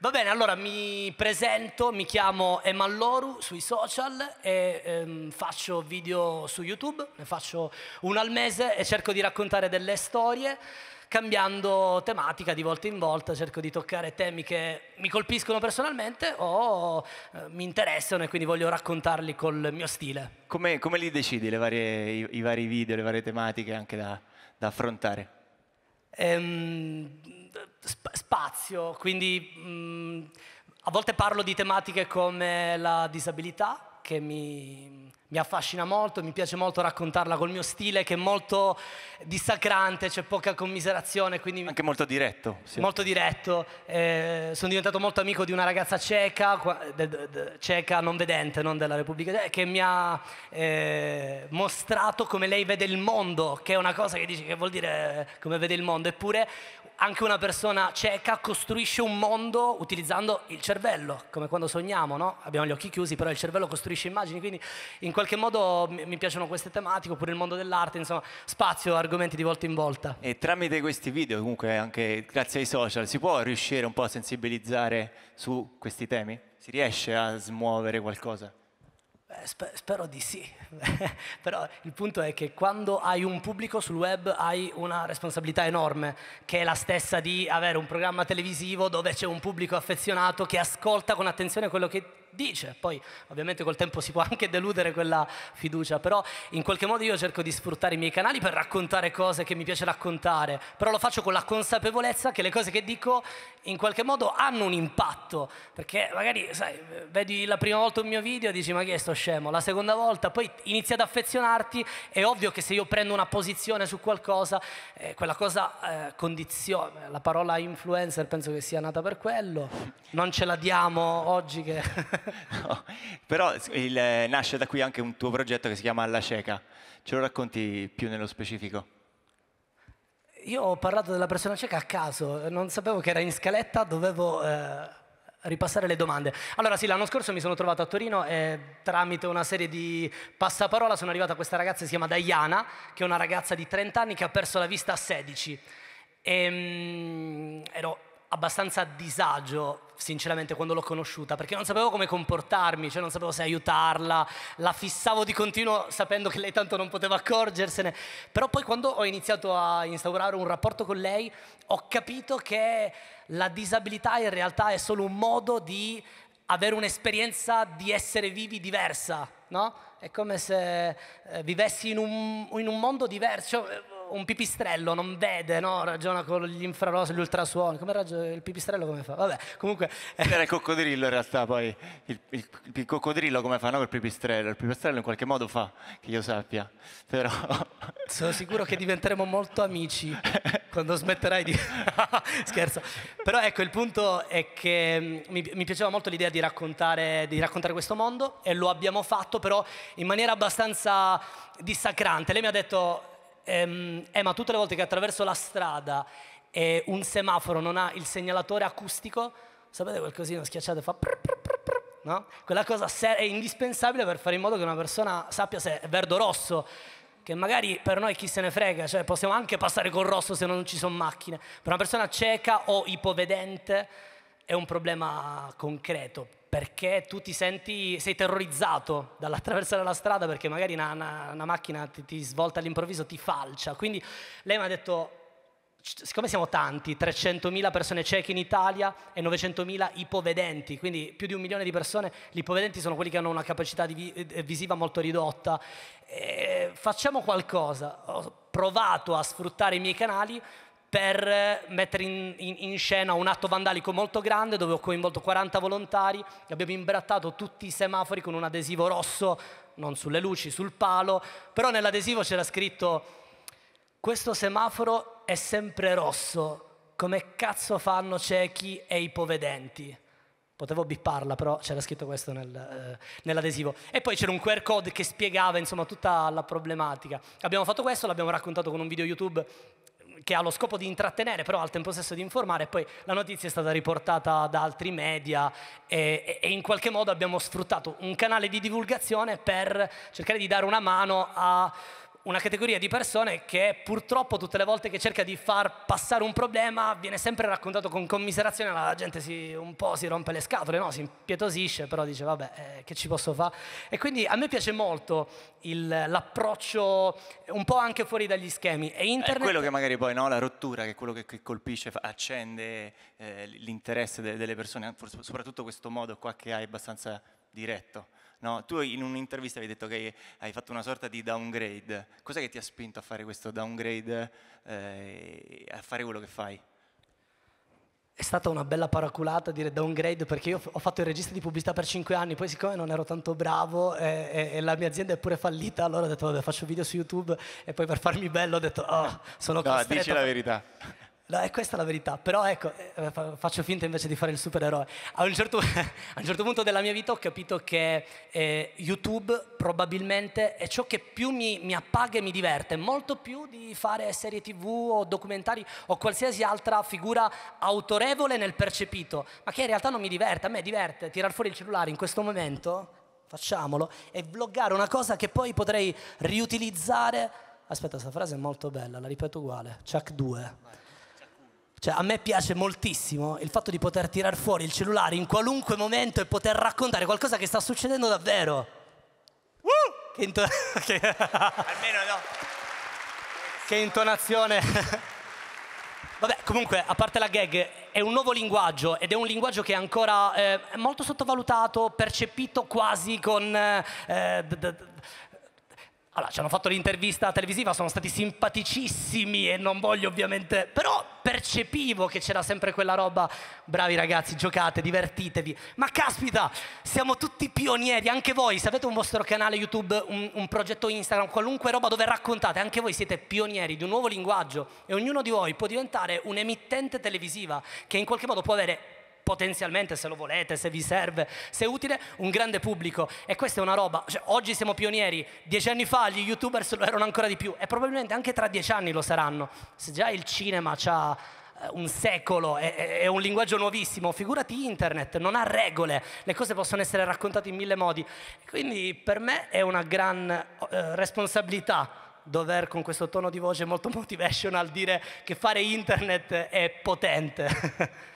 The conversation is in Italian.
Va bene, allora mi presento, mi chiamo Emalloru sui social e ehm, faccio video su YouTube, ne faccio uno al mese e cerco di raccontare delle storie cambiando tematica di volta in volta, cerco di toccare temi che mi colpiscono personalmente o eh, mi interessano e quindi voglio raccontarli col mio stile. Come, come li decidi varie, i, i, vari video, le varie tematiche anche da, da affrontare? Ehm, spazio, quindi mh, mm, a volte parlo di tematiche come la disabilità, che mi mi affascina molto, mi piace molto raccontarla col mio stile che è molto dissacrante, c'è poca commiserazione. Anche molto diretto. Sì. Molto diretto. Eh, sono diventato molto amico di una ragazza cieca, cieca non vedente, non della Repubblica Ceca, eh, che mi ha eh, mostrato come lei vede il mondo, che è una cosa che dici che vuol dire eh, come vede il mondo. Eppure anche una persona cieca costruisce un mondo utilizzando il cervello, come quando sogniamo, no? Abbiamo gli occhi chiusi, però il cervello costruisce immagini, quindi in qualche qualche modo mi piacciono queste tematiche, oppure il mondo dell'arte, insomma, spazio argomenti di volta in volta. E tramite questi video, comunque anche grazie ai social, si può riuscire un po' a sensibilizzare su questi temi? Si riesce a smuovere qualcosa? Beh, spero di sì, però il punto è che quando hai un pubblico sul web hai una responsabilità enorme, che è la stessa di avere un programma televisivo dove c'è un pubblico affezionato che ascolta con attenzione quello che dice. Poi ovviamente col tempo si può anche deludere quella fiducia, però in qualche modo io cerco di sfruttare i miei canali per raccontare cose che mi piace raccontare, però lo faccio con la consapevolezza che le cose che dico in qualche modo hanno un impatto, perché magari sai, vedi la prima volta un mio video e dici ma chi è sto scemo, la seconda volta poi inizi ad affezionarti, è ovvio che se io prendo una posizione su qualcosa, eh, quella cosa eh, condiziona, la parola influencer penso che sia nata per quello, non ce la diamo oggi che... no. Però il, nasce da qui anche un tuo progetto che si chiama Alla cieca. Ce lo racconti più nello specifico? Io ho parlato della persona cieca a caso, non sapevo che era in scaletta, dovevo... Eh ripassare le domande. Allora sì, l'anno scorso mi sono trovato a Torino e tramite una serie di passaparola sono arrivata a questa ragazza si chiama Diana, che è una ragazza di 30 anni che ha perso la vista a 16. E, um, ero abbastanza a disagio sinceramente quando l'ho conosciuta perché non sapevo come comportarmi, cioè non sapevo se aiutarla, la fissavo di continuo sapendo che lei tanto non poteva accorgersene, però poi quando ho iniziato a instaurare un rapporto con lei ho capito che la disabilità in realtà è solo un modo di avere un'esperienza di essere vivi diversa, no? È come se eh, vivessi in un, in un mondo diverso un pipistrello non vede, no? ragiona con gli infrarossi, gli ultrasuoni, come ragiona il pipistrello come fa? Vabbè, comunque... Eh. Era il coccodrillo in realtà poi, il, il, il coccodrillo come fa? No, il pipistrello, il pipistrello in qualche modo fa, che io sappia, però... Sono sicuro che diventeremo molto amici quando smetterai di... Scherzo. Però ecco, il punto è che mm, mi, mi piaceva molto l'idea di raccontare, di raccontare questo mondo e lo abbiamo fatto però in maniera abbastanza dissacrante. Lei mi ha detto Ehm, eh, ma tutte le volte che attraverso la strada e eh, un semaforo non ha il segnalatore acustico, sapete quel cosino schiacciato e fa prr prr prr prr, no? Quella cosa è indispensabile per fare in modo che una persona sappia se è verde o rosso, che magari per noi chi se ne frega, cioè possiamo anche passare col rosso se non ci sono macchine, per una persona cieca o ipovedente è un problema concreto perché tu ti senti, sei terrorizzato dall'attraversare la strada perché magari una, una, una macchina ti, ti svolta all'improvviso, ti falcia. Quindi lei mi ha detto, siccome siamo tanti, 300.000 persone cieche in Italia e 900.000 ipovedenti, quindi più di un milione di persone, gli ipovedenti sono quelli che hanno una capacità vi- eh, eh, visiva molto ridotta, e eh, facciamo qualcosa, ho provato a sfruttare i miei canali per mettere in, in, in, scena un atto vandalico molto grande dove ho coinvolto 40 volontari abbiamo imbrattato tutti i semafori con un adesivo rosso, non sulle luci, sul palo, però nell'adesivo c'era scritto questo semaforo è sempre rosso, come cazzo fanno ciechi e ipovedenti? Potevo bipparla, però c'era scritto questo nel, eh, nell'adesivo. E poi c'era un QR code che spiegava insomma tutta la problematica. Abbiamo fatto questo, l'abbiamo raccontato con un video YouTube che ha lo scopo di intrattenere, però al tempo stesso di informare. Poi la notizia è stata riportata da altri media e, e in qualche modo abbiamo sfruttato un canale di divulgazione per cercare di dare una mano a una categoria di persone che purtroppo tutte le volte che cerca di far passare un problema viene sempre raccontato con commiserazione, la gente si, un po' si rompe le scatole, no? si impietosisce, però dice vabbè eh, che ci posso fare. E quindi a me piace molto il, l'approccio un po' anche fuori dagli schemi. E internet... È quello che magari poi no? la rottura, che è quello che, che colpisce, accende eh, l'interesse de- delle persone, soprattutto questo modo qua che hai abbastanza diretto. No? Tu in un'intervista hai detto che hai fatto una sorta di downgrade. Cos'è che ti ha spinto a fare questo downgrade, eh, a fare quello che fai? È stata una bella paraculata dire downgrade perché io ho fatto il regista di pubblicità per 5 anni, poi siccome non ero tanto bravo e, eh, e, e la mia azienda è pure fallita, allora ho detto vabbè faccio video su YouTube e poi per farmi bello ho detto oh, sono no, costretto. No, dici la verità. No, è questa la verità, però ecco, eh, faccio finta invece di fare il supereroe. A un certo, a un certo punto della mia vita ho capito che eh, YouTube probabilmente è ciò che più mi, mi, appaga e mi diverte, molto più di fare serie tv o documentari o qualsiasi altra figura autorevole nel percepito, ma che in realtà non mi diverte, a me diverte tirar fuori il cellulare in questo momento, facciamolo, e vloggare una cosa che poi potrei riutilizzare. Aspetta, questa frase è molto bella, la ripeto uguale, Chuck 2 cioè, a me piace moltissimo il fatto di poter tirar fuori il cellulare in qualunque momento e poter raccontare qualcosa che sta succedendo davvero. Uh! Che, into- Almeno no. Che intonazione. Vabbè, comunque, a parte la gag, è un nuovo linguaggio ed è un linguaggio che è ancora eh, molto sottovalutato, percepito quasi con... Eh, d- d- allora, ci hanno fatto l'intervista televisiva, sono stati simpaticissimi e non voglio ovviamente... Però percepivo che c'era sempre quella roba, bravi ragazzi, giocate, divertitevi. Ma caspita, siamo tutti pionieri, anche voi, se avete un vostro canale YouTube, un, un progetto Instagram, qualunque roba dove raccontate, anche voi siete pionieri di un nuovo linguaggio e ognuno di voi può diventare un'emittente televisiva che in qualche modo può avere potenzialmente, se lo volete, se vi serve, se è utile, un grande pubblico. E questa è una roba, cioè, oggi siamo pionieri, dieci anni fa gli youtubers lo erano ancora di più e probabilmente anche tra dieci anni lo saranno. Se già il cinema ha eh, un secolo, è, è, un linguaggio nuovissimo, figurati internet, non ha regole, le cose possono essere raccontate in mille modi. Quindi per me è una gran eh, responsabilità dover con questo tono di voce molto motivational dire che fare internet è potente.